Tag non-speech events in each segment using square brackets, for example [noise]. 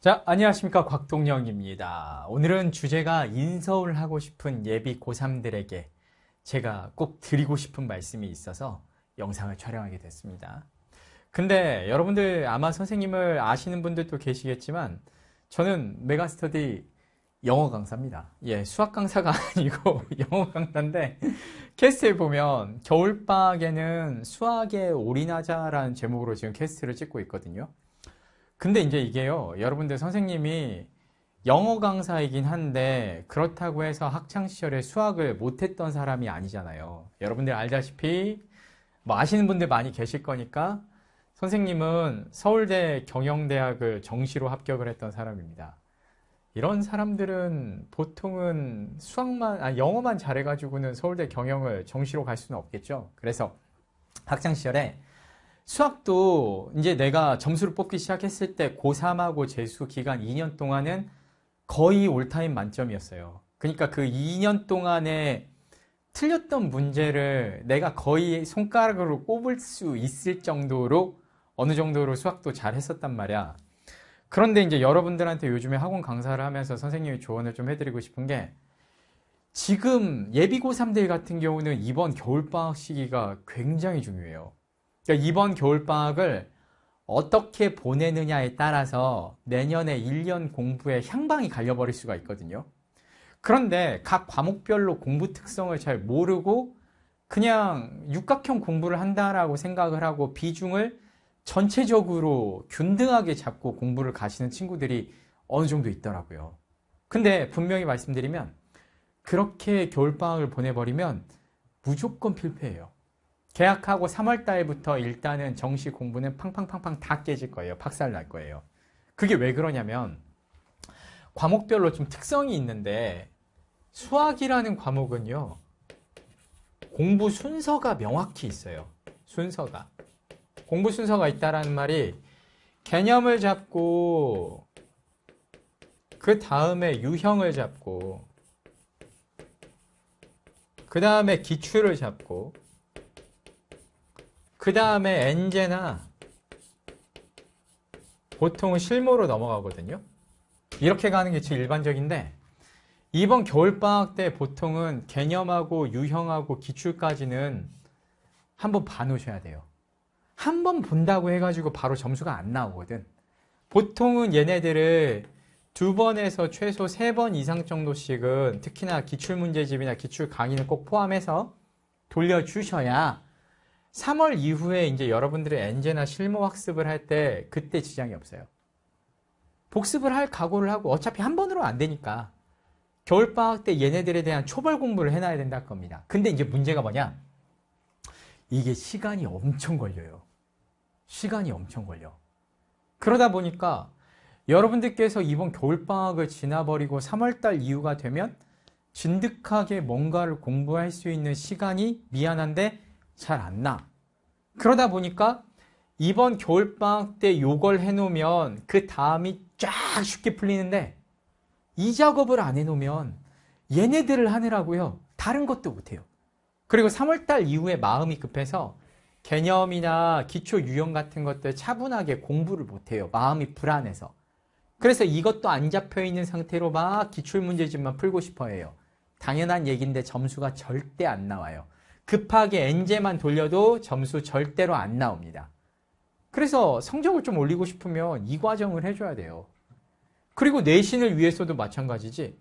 자, 안녕하십니까. 곽동영입니다. 오늘은 주제가 인서울 하고 싶은 예비 고3들에게 제가 꼭 드리고 싶은 말씀이 있어서 영상을 촬영하게 됐습니다. 근데 여러분들 아마 선생님을 아시는 분들도 계시겠지만 저는 메가스터디 영어 강사입니다. 예, 수학 강사가 [laughs] 아니고 영어 강사인데 캐스트에 보면 겨울방학에는 수학에 올인하자라는 제목으로 지금 캐스트를 찍고 있거든요. 근데 이제 이게요, 여러분들 선생님이 영어 강사이긴 한데 그렇다고 해서 학창 시절에 수학을 못했던 사람이 아니잖아요. 여러분들 알다시피 뭐 아시는 분들 많이 계실 거니까 선생님은 서울대 경영대학을 정시로 합격을 했던 사람입니다. 이런 사람들은 보통은 수학만, 아, 영어만 잘해가지고는 서울대 경영을 정시로 갈 수는 없겠죠. 그래서 학창시절에 수학도 이제 내가 점수를 뽑기 시작했을 때 고3하고 재수 기간 2년 동안은 거의 올타임 만점이었어요. 그러니까 그 2년 동안에 틀렸던 문제를 내가 거의 손가락으로 꼽을 수 있을 정도로 어느 정도로 수학도 잘 했었단 말이야. 그런데 이제 여러분들한테 요즘에 학원 강사를 하면서 선생님이 조언을 좀 해드리고 싶은 게 지금 예비고3들 같은 경우는 이번 겨울방학 시기가 굉장히 중요해요. 그러니까 이번 겨울방학을 어떻게 보내느냐에 따라서 내년에 1년 공부에 향방이 갈려버릴 수가 있거든요. 그런데 각 과목별로 공부 특성을 잘 모르고 그냥 육각형 공부를 한다라고 생각을 하고 비중을 전체적으로 균등하게 잡고 공부를 가시는 친구들이 어느 정도 있더라고요. 근데 분명히 말씀드리면 그렇게 겨울방학을 보내버리면 무조건 필패예요 계약하고 3월 달부터 일단은 정시 공부는 팡팡팡팡 다 깨질 거예요. 박살 날 거예요. 그게 왜 그러냐면 과목별로 좀 특성이 있는데 수학이라는 과목은요. 공부 순서가 명확히 있어요. 순서가. 공부 순서가 있다라는 말이 개념을 잡고 그 다음에 유형을 잡고 그 다음에 기출을 잡고 그 다음에 엔제나 보통은 실무로 넘어가거든요. 이렇게 가는 게 제일 일반적인데 이번 겨울방학 때 보통은 개념하고 유형하고 기출까지는 한번 봐놓으셔야 돼요. 한 번 본다고 해가지고 바로 점수가 안 나오거든. 보통은 얘네들을 두 번에서 최소 세 번 이상 정도씩은 특히나 기출문제집이나 기출강의는 꼭 포함해서 돌려주셔야 3월 이후에 이제 여러분들의 엔제나 실무 학습을 할 때 그때 지장이 없어요. 복습을 할 각오를 하고 어차피 한 번으로 안 되니까 겨울방학 때 얘네들에 대한 초벌 공부를 해놔야 된다 겁니다. 근데 이제 문제가 뭐냐? 이게 시간이 엄청 걸려요. 시간이 엄청 걸려. 그러다 보니까 여러분들께서 이번 겨울방학을 지나버리고 3월달 이후가 되면 진득하게 뭔가를 공부할 수 있는 시간이 미안한데 잘안 나. 그러다 보니까 이번 겨울방학 때 요걸 해놓으면 그 다음이 쫙 쉽게 풀리는데 이 작업을 안 해놓으면 얘네들을 하느라고요. 다른 것도 못해요. 그리고 3월달 이후에 마음이 급해서 개념이나 기초 유형 같은 것들 차분하게 공부를 못해요. 마음이 불안해서. 그래서 이것도 안 잡혀 있는 상태로 막 기출문제집만 풀고 싶어 해요. 당연한 얘기인데 점수가 절대 안 나와요. 급하게 엔제만 돌려도 점수 절대로 안 나옵니다. 그래서 성적을 좀 올리고 싶으면 이 과정을 해줘야 돼요. 그리고 내신을 위해서도 마찬가지지.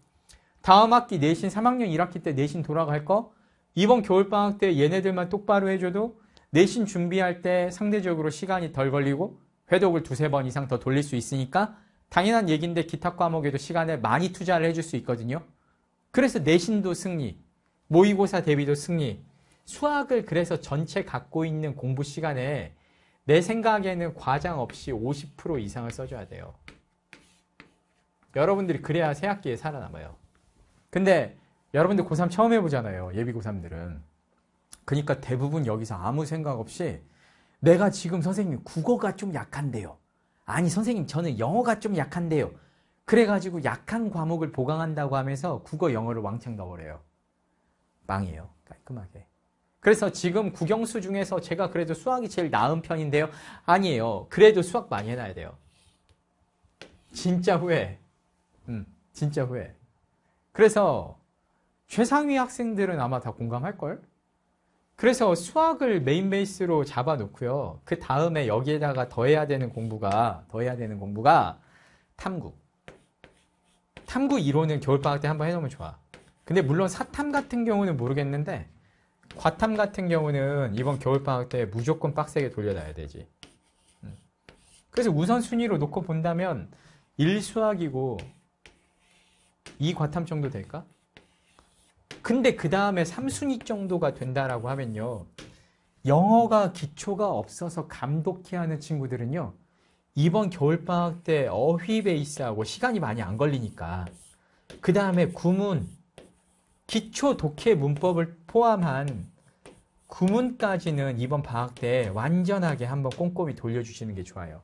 다음 학기 내신 3학년 1학기 때 내신 돌아갈 거 이번 겨울방학 때 얘네들만 똑바로 해줘도 내신 준비할 때 상대적으로 시간이 덜 걸리고 회독을 두세 번 이상 더 돌릴 수 있으니까 당연한 얘기인데 기타 과목에도 시간을 많이 투자를 해줄 수 있거든요. 그래서 내신도 승리, 모의고사 대비도 승리, 수학을 그래서 전체 갖고 있는 공부 시간에 내 생각에는 과장 없이 50% 이상을 써줘야 돼요. 여러분들이 그래야 새 학기에 살아남아요. 근데 여러분들 고3 처음 해보잖아요. 예비 고3들은. 그러니까 대부분 여기서 아무 생각 없이 내가 지금 선생님 국어가 좀 약한데요. 아니 선생님 저는 영어가 좀 약한데요. 그래가지고 약한 과목을 보강한다고 하면서 국어 영어를 왕창 넣어버려요. 빵이에요. 깔끔하게. 그래서 지금 국영수 중에서 제가 그래도 수학이 제일 나은 편인데요. 아니에요. 그래도 수학 많이 해놔야 돼요. 진짜 후회. 음, 진짜 후회. 그래서 최상위 학생들은 아마 다 공감할걸? 그래서 수학을 메인 베이스로 잡아놓고요. 그 다음에 여기에다가 더해야 되는 공부가, 더해야 되는 공부가 탐구. 탐구 이론은 겨울방학 때 한번 해놓으면 좋아. 근데 물론 사탐 같은 경우는 모르겠는데, 과탐 같은 경우는 이번 겨울방학 때 무조건 빡세게 돌려놔야 되지. 음. 그래서 우선순위로 놓고 본다면 1수학이고 2 과탐 정도 될까? 근데 그 다음에 3순위 정도가 된다라고 하면요. 영어가 기초가 없어서 감독해 하는 친구들은요. 이번 겨울방학 때 어휘 베이스하고 시간이 많이 안 걸리니까 그 다음에 구문, 기초 독해 문법을 포함한 구문까지는 이번 방학 때 완전하게 한번 꼼꼼히 돌려주시는 게 좋아요.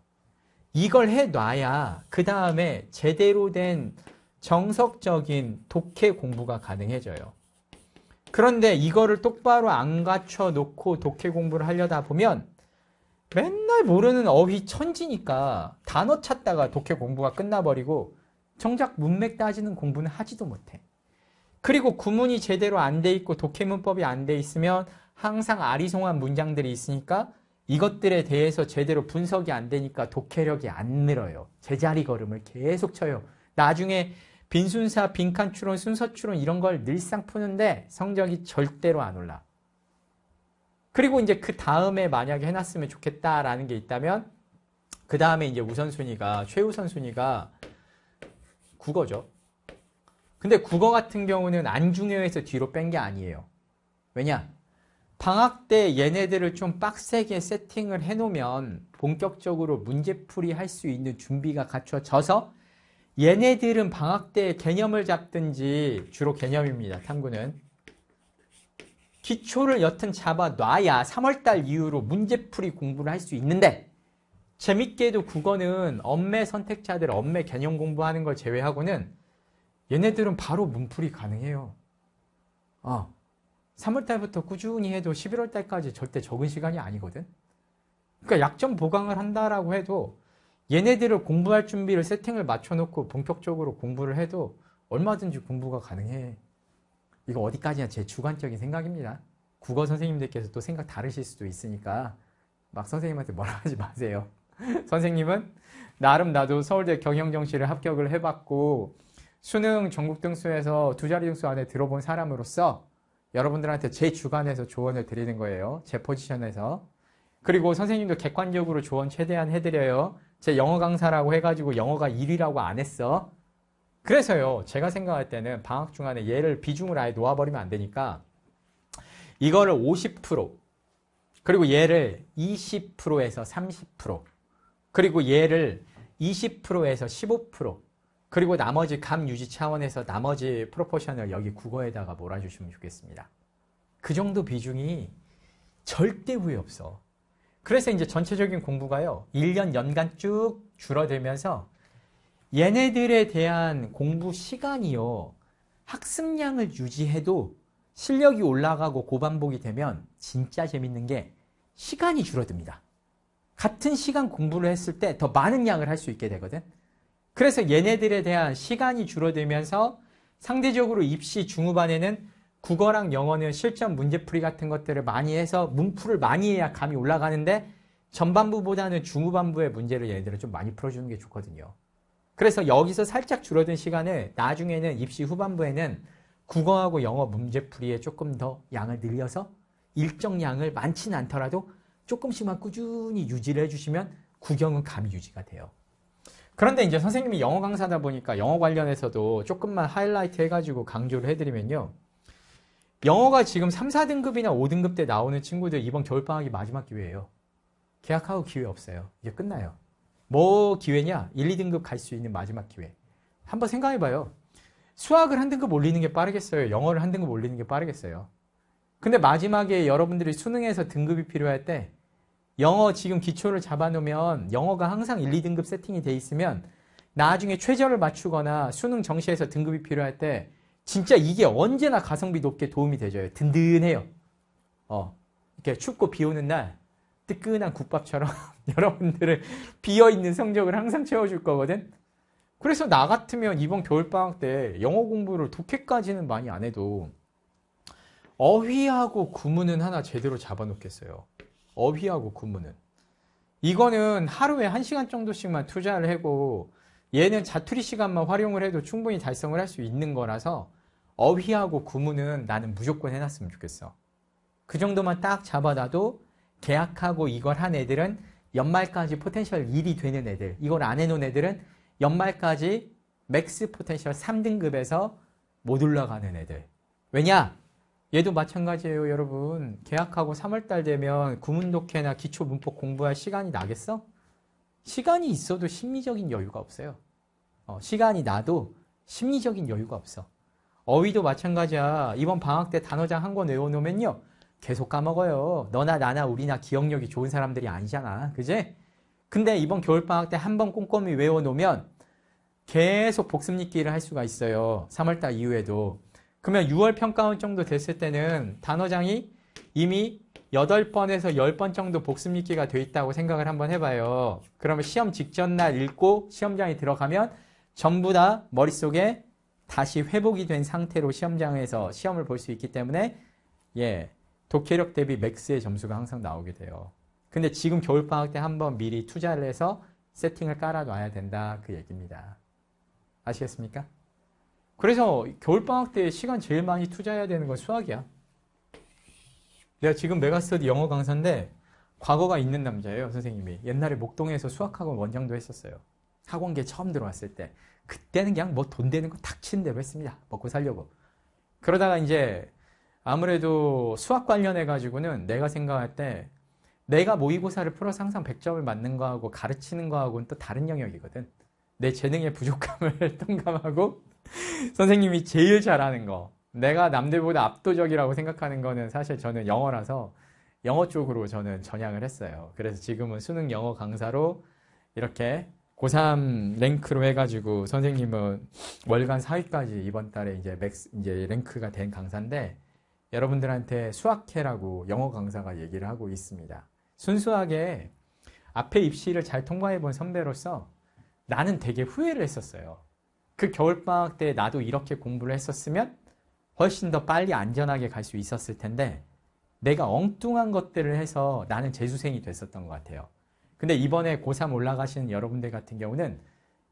이걸 해놔야 그 다음에 제대로 된 정석적인 독해 공부가 가능해져요. 그런데 이거를 똑바로 안 갖춰 놓고 독해 공부를 하려다 보면 맨날 모르는 어휘 천지니까 단어 찾다가 독해 공부가 끝나버리고 정작 문맥 따지는 공부는 하지도 못해. 그리고 구문이 제대로 안 돼 있고 독해문법이 안 돼 있으면 항상 아리송한 문장들이 있으니까 이것들에 대해서 제대로 분석이 안 되니까 독해력이 안 늘어요. 제자리 걸음을 계속 쳐요. 나중에 빈순사, 빈칸 추론, 순서 추론 이런 걸 늘상 푸는데 성적이 절대로 안 올라. 그리고 이제 그 다음에 만약에 해놨으면 좋겠다라는 게 있다면 그 다음에 이제 우선순위가 최우선순위가 국어죠. 근데 국어 같은 경우는 안 중요해서 뒤로 뺀 게 아니에요. 왜냐? 방학 때 얘네들을 좀 빡세게 세팅을 해놓으면 본격적으로 문제풀이 할 수 있는 준비가 갖춰져서 얘네들은 방학 때 개념을 잡든지 주로 개념입니다. 탐구는. 기초를 여튼 잡아 놔야 3월달 이후로 문제풀이 공부를 할 수 있는데 재밌게도 국어는 엄매 선택자들 엄매 개념 공부하는 걸 제외하고는 얘네들은 바로 문풀이 가능해요. 아, 3월달부터 꾸준히 해도 11월달까지 절대 적은 시간이 아니거든. 그러니까 약점 보강을 한다라고 해도 얘네들을 공부할 준비를 세팅을 맞춰놓고 본격적으로 공부를 해도 얼마든지 공부가 가능해. 이거 어디까지나 제 주관적인 생각입니다. 국어 선생님들께서 또 생각 다르실 수도 있으니까 막 선생님한테 뭐라 하지 마세요. [laughs] 선생님은 나름 나도 서울대 경영정시를 합격을 해봤고 수능 전국 등수에서 두 자리 등수 안에 들어본 사람으로서 여러분들한테 제 주관에서 조언을 드리는 거예요. 제 포지션에서. 그리고 선생님도 객관적으로 조언 최대한 해드려요. 제 영어 강사라고 해가지고 영어가 1위라고 안 했어. 그래서요, 제가 생각할 때는 방학 중간에 얘를 비중을 아예 놓아버리면 안 되니까 이거를 50% 그리고 얘를 20%에서 30% 그리고 얘를 20%에서 15% 그리고 나머지 감 유지 차원에서 나머지 프로포션을 여기 국어에다가 몰아주시면 좋겠습니다. 그 정도 비중이 절대 후회 없어. 그래서 이제 전체적인 공부가요. 1년 연간 쭉 줄어들면서 얘네들에 대한 공부 시간이요. 학습량을 유지해도 실력이 올라가고 고반복이 되면 진짜 재밌는 게 시간이 줄어듭니다. 같은 시간 공부를 했을 때 더 많은 양을 할 수 있게 되거든. 그래서 얘네들에 대한 시간이 줄어들면서 상대적으로 입시 중후반에는 국어랑 영어는 실전 문제풀이 같은 것들을 많이 해서 문풀을 많이 해야 감이 올라가는데 전반부보다는 중후반부의 문제를 얘네들은 좀 많이 풀어주는 게 좋거든요. 그래서 여기서 살짝 줄어든 시간을 나중에는 입시 후반부에는 국어하고 영어 문제풀이에 조금 더 양을 늘려서 일정 량을 많지는 않더라도 조금씩만 꾸준히 유지를 해주시면 구경은 감이 유지가 돼요. 그런데 이제 선생님이 영어 강사다 보니까 영어 관련해서도 조금만 하이라이트 해가지고 강조를 해드리면요. 영어가 지금 3, 4등급이나 5등급 때 나오는 친구들 이번 겨울방학이 마지막 기회예요. 계약하고 기회 없어요. 이제 끝나요. 뭐 기회냐? 1, 2등급 갈 수 있는 마지막 기회. 한번 생각해봐요. 수학을 한 등급 올리는 게 빠르겠어요? 영어를 한 등급 올리는 게 빠르겠어요? 근데 마지막에 여러분들이 수능에서 등급이 필요할 때 영어 지금 기초를 잡아놓으면 영어가 항상 1, 2등급 세팅이 돼 있으면 나중에 최저를 맞추거나 수능 정시에서 등급이 필요할 때 진짜 이게 언제나 가성비 높게 도움이 되죠. 든든해요. 어, 이렇게 춥고 비 오는 날 뜨끈한 국밥처럼 [laughs] 여러분들을 비어있는 성적을 항상 채워줄 거거든. 그래서 나 같으면 이번 겨울방학 때 영어 공부를 독해까지는 많이 안 해도 어휘하고 구문은 하나 제대로 잡아놓겠어요. 어휘하고 구문은. 이거는 하루에 1시간 정도씩만 투자를 하고 얘는 자투리 시간만 활용을 해도 충분히 달성을 할 수 있는 거라서 어휘하고 구문은 나는 무조건 해놨으면 좋겠어. 그 정도만 딱 잡아놔도 계약하고 이걸 한 애들은 연말까지 포텐셜 1이 되는 애들, 이걸 안 해놓은 애들은 연말까지 맥스 포텐셜 3등급에서 못 올라가는 애들. 왜냐? 얘도 마찬가지예요, 여러분. 계약하고 3월달 되면 구문독해나 기초문법 공부할 시간이 나겠어? 시간이 있어도 심리적인 여유가 없어요. 어, 시간이 나도 심리적인 여유가 없어. 어휘도 마찬가지야. 이번 방학 때 단어장 한 권 외워놓으면요. 계속 까먹어요. 너나 나나 우리나 기억력이 좋은 사람들이 아니잖아. 그지? 근데 이번 겨울방학 때 한 번 꼼꼼히 외워놓으면 계속 복습 읽기를 할 수가 있어요. 3월달 이후에도. 그러면 6월 평가원 정도 됐을 때는 단어장이 이미 8번에서 10번 정도 복습 읽기가 돼 있다고 생각을 한번 해봐요. 그러면 시험 직전 날 읽고 시험장에 들어가면 전부 다 머릿속에 다시 회복이 된 상태로 시험장에서 시험을 볼 수 있기 때문에 예 독해력 대비 맥스의 점수가 항상 나오게 돼요. 근데 지금 겨울방학 때 한번 미리 투자를 해서 세팅을 깔아놔야 된다 그 얘기입니다. 아시겠습니까? 그래서 겨울방학 때 시간 제일 많이 투자해야 되는 건 수학이야. 내가 지금 메가스터디 영어 강사인데 과거가 있는 남자예요, 선생님이. 옛날에 목동에서 수학학원 원장도 했었어요. 학원계 처음 들어왔을 때. 그때는 그냥 뭐 돈 되는 거탁친는 대로 했습니다. 먹고 살려고. 그러다가 이제 아무래도 수학 관련해가지고는 내가 생각할 때 내가 모의고사를 풀어서 항상 100점을 맞는 거하고 가르치는 거하고는 또 다른 영역이거든. 내 재능의 부족함을 통감하고 [laughs] 선생님이 제일 잘하는 거, 내가 남들보다 압도적이라고 생각하는 거는 사실 저는 영어라서 영어 쪽으로 저는 전향을 했어요. 그래서 지금은 수능 영어 강사로 이렇게 고3 랭크로 해가지고 선생님은 월간 4위까지 이번 달에 이제 맥스, 이제 랭크가 된 강사인데 여러분들한테 수학회라고 영어 강사가 얘기를 하고 있습니다. 순수하게 앞에 입시를 잘 통과해 본 선배로서 나는 되게 후회를 했었어요. 그 겨울방학 때 나도 이렇게 공부를 했었으면 훨씬 더 빨리 안전하게 갈 수 있었을 텐데 내가 엉뚱한 것들을 해서 나는 재수생이 됐었던 것 같아요. 근데 이번에 고3 올라가시는 여러분들 같은 경우는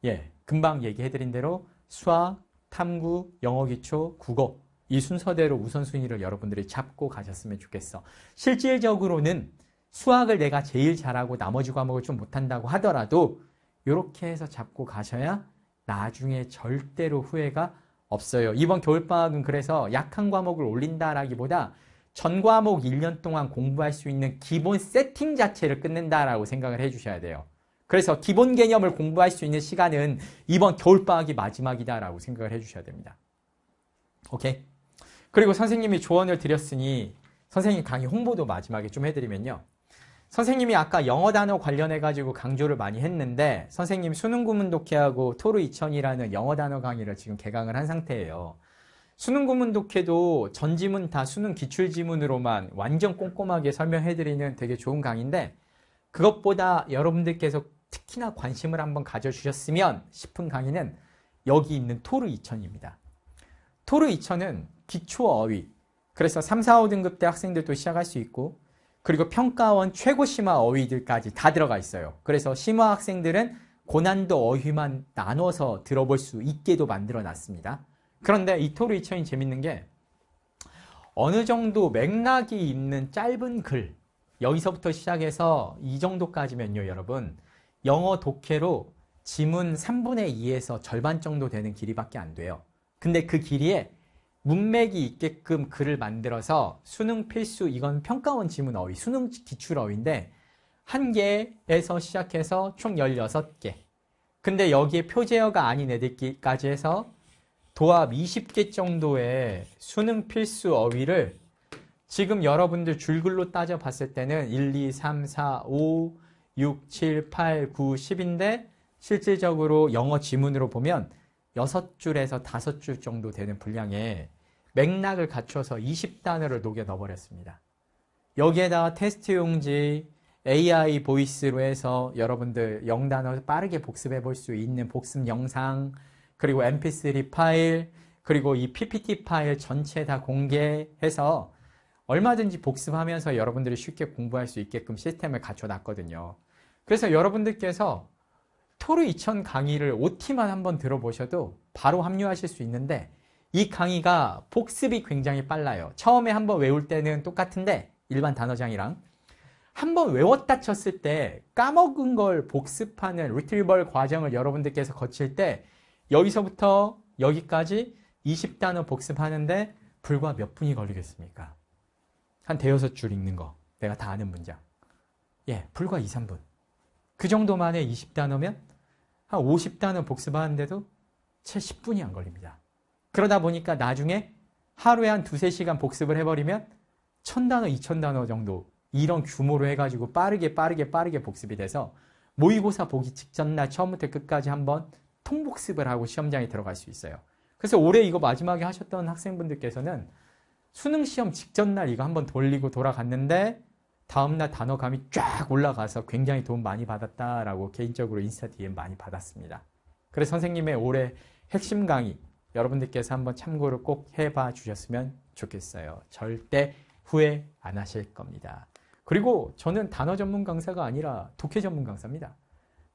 예, 금방 얘기해드린 대로 수학, 탐구, 영어 기초, 국어 이 순서대로 우선순위를 여러분들이 잡고 가셨으면 좋겠어. 실질적으로는 수학을 내가 제일 잘하고 나머지 과목을 좀 못한다고 하더라도 이렇게 해서 잡고 가셔야 나중에 절대로 후회가 없어요. 이번 겨울방학은 그래서 약한 과목을 올린다라기보다 전 과목 1년 동안 공부할 수 있는 기본 세팅 자체를 끝낸다라고 생각을 해주셔야 돼요. 그래서 기본 개념을 공부할 수 있는 시간은 이번 겨울방학이 마지막이다라고 생각을 해주셔야 됩니다. 오케이? 그리고 선생님이 조언을 드렸으니 선생님 강의 홍보도 마지막에 좀 해드리면요. 선생님이 아까 영어 단어 관련해 가지고 강조를 많이 했는데 선생님 수능 구문독해하고 토르 2000이라는 영어 단어 강의를 지금 개강을 한 상태예요. 수능 구문독해도 전지문 다 수능 기출지문으로만 완전 꼼꼼하게 설명해 드리는 되게 좋은 강의인데 그것보다 여러분들께서 특히나 관심을 한번 가져주셨으면 싶은 강의는 여기 있는 토르 2000입니다. 토르 2000은 기초 어휘, 그래서 3, 4, 5등급 때 학생들도 시작할 수 있고 그리고 평가원 최고 심화 어휘들까지 다 들어가 있어요. 그래서 심화 학생들은 고난도 어휘만 나눠서 들어볼 수 있게도 만들어 놨습니다. 그런데 이 토르 이천이 재밌는 게 어느 정도 맥락이 있는 짧은 글 여기서부터 시작해서 이 정도까지면요 여러분 영어 독해로 지문 3분의 2에서 절반 정도 되는 길이밖에 안 돼요. 근데 그 길이에 문맥이 있게끔 글을 만들어서 수능 필수 이건 평가원 지문 어휘, 수능 기출 어휘인데 한 개에서 시작해서 총 16개. 근데 여기에 표제어가 아닌 애들까지 해서 도합 20개 정도의 수능 필수 어휘를 지금 여러분들 줄글로 따져봤을 때는 1, 2, 3, 4, 5, 6, 7, 8, 9, 10인데 실질적으로 영어 지문으로 보면 여섯 줄에서 다섯 줄 정도 되는 분량의 맥락을 갖춰서 20단어를 녹여 넣어버렸습니다. 여기에다가 테스트 용지, AI 보이스로 해서 여러분들 영단어 빠르게 복습해 볼 수 있는 복습 영상, 그리고 mp3 파일, 그리고 이 ppt 파일 전체 다 공개해서 얼마든지 복습하면서 여러분들이 쉽게 공부할 수 있게끔 시스템을 갖춰 놨거든요. 그래서 여러분들께서 토르 2000 강의를 OT만 한번 들어보셔도 바로 합류하실 수 있는데 이 강의가 복습이 굉장히 빨라요. 처음에 한번 외울 때는 똑같은데 일반 단어장이랑 한번 외웠다 쳤을 때 까먹은 걸 복습하는 리트리벌 과정을 여러분들께서 거칠 때 여기서부터 여기까지 20단어 복습하는데 불과 몇 분이 걸리겠습니까? 한 대여섯 줄 읽는 거 내가 다 아는 문장 예, 불과 2, 3분 그 정도만에 20단어면 한 50단어 복습하는데도 채 10분이 안 걸립니다. 그러다 보니까 나중에 하루에 한 두세 시간 복습을 해버리면 천단어2천단어 정도 이런 규모로 해가지고 빠르게 빠르게 빠르게 복습이 돼서 모의고사 보기 직전날 처음부터 끝까지 한번 통복습을 하고 시험장에 들어갈 수 있어요. 그래서 올해 이거 마지막에 하셨던 학생분들께서는 수능 시험 직전날 이거 한번 돌리고 돌아갔는데 다음날 단어감이 쫙 올라가서 굉장히 돈 많이 받았다라고 개인적으로 인스타 DM 많이 받았습니다. 그래서 선생님의 올해 핵심 강의 여러분들께서 한번 참고를 꼭 해봐 주셨으면 좋겠어요. 절대 후회 안 하실 겁니다. 그리고 저는 단어 전문 강사가 아니라 독해 전문 강사입니다.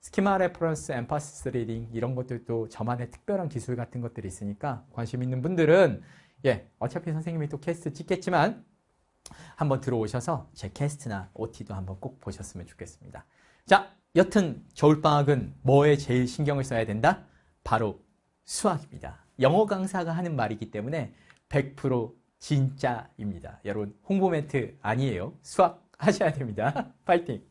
스키마 레퍼런스, 엠파시스 리딩 이런 것들도 저만의 특별한 기술 같은 것들이 있으니까 관심 있는 분들은 예 어차피 선생님이 또 캐스트 찍겠지만 한번 들어오셔서 제 캐스트나 OT도 한번 꼭 보셨으면 좋겠습니다. 자, 여튼 겨울방학은 뭐에 제일 신경을 써야 된다? 바로 수학입니다. 영어 강사가 하는 말이기 때문에 100% 진짜입니다. 여러분, 홍보 멘트 아니에요. 수학 하셔야 됩니다. [laughs] 파이팅!